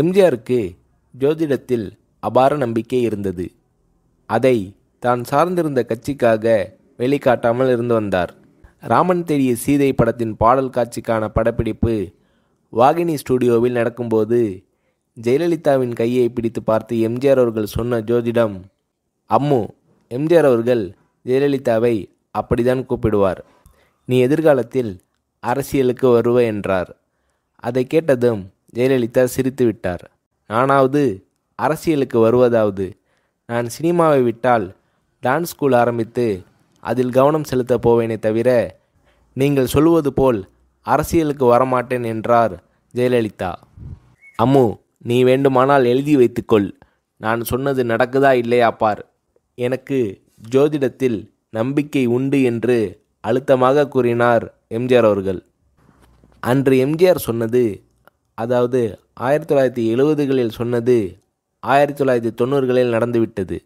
எம்ஜிஆருக்கு ஜோதிடத்தில் அபார நம்பிக்கை இருந்தது அதை தான் சார்ந்திருந்த கட்சிக்காக வெளிக்காட்டாமல் இருந்து வந்தார் ராமன் தேடிய சீதை படத்தின் பாடல் காட்சிக்கான படப்பிடிப்பு வாகினி ஸ்டுடியோவில் நடக்கும்போது ஜெயலலிதாவின் கையை பிடித்து பார்த்து எம்ஜிஆர் அவர்கள் சொன்ன ஜோதிடம் அம்மு எம்ஜிஆர் அவர்கள் ஜெயலலிதாவை அப்படிதான் கூப்பிடுவார் நீ எதிர்காலத்தில் அரசியலுக்கு வருவ என்றார் அதை கேட்டதும் ஜெயலலிதா சிரித்து விட்டார் நானாவது அரசியலுக்கு வருவதாவது நான் சினிமாவை விட்டால் டான்ஸ் ஸ்கூல் ஆரம்பித்து அதில் கவனம் செலுத்தப் போவேனே தவிர நீங்கள் சொல்வது போல் அரசியலுக்கு வரமாட்டேன் என்றார் ஜெயலலிதா அம்மு நீ வேண்டுமானால் எழுதி வைத்துக்கொள் நான் சொன்னது நடக்குதா இல்லையா பார் எனக்கு ஜோதிடத்தில் நம்பிக்கை உண்டு என்று அழுத்தமாக கூறினார் எம்ஜிஆர் அவர்கள் அன்று எம்ஜிஆர் சொன்னது அதாவது ஆயிரத்தி தொள்ளாயிரத்தி எழுபதுகளில் சொன்னது ஆயிரத்தி தொள்ளாயிரத்தி தொண்ணூறுகளில் நடந்துவிட்டது